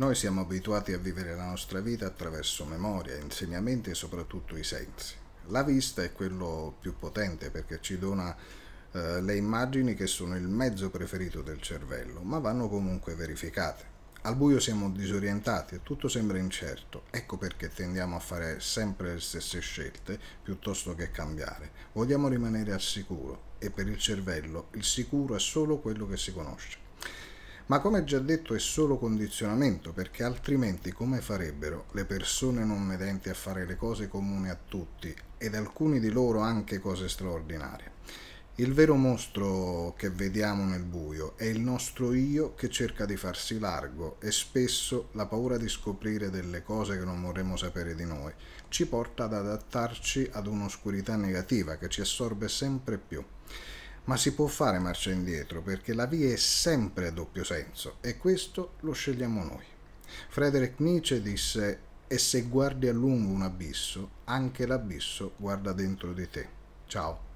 Noi siamo abituati a vivere la nostra vita attraverso memoria, insegnamenti e soprattutto i sensi. La vista è quello più potente perché ci dona eh, le immagini che sono il mezzo preferito del cervello, ma vanno comunque verificate. Al buio siamo disorientati e tutto sembra incerto, ecco perché tendiamo a fare sempre le stesse scelte piuttosto che cambiare. Vogliamo rimanere al sicuro e per il cervello il sicuro è solo quello che si conosce ma come già detto è solo condizionamento, perché altrimenti come farebbero le persone non vedenti a fare le cose comuni a tutti ed alcuni di loro anche cose straordinarie? Il vero mostro che vediamo nel buio è il nostro io che cerca di farsi largo e spesso la paura di scoprire delle cose che non vorremmo sapere di noi ci porta ad adattarci ad un'oscurità negativa che ci assorbe sempre più ma si può fare marcia indietro perché la via è sempre a doppio senso e questo lo scegliamo noi. Frederick Nietzsche disse e se guardi a lungo un abisso, anche l'abisso guarda dentro di te. Ciao.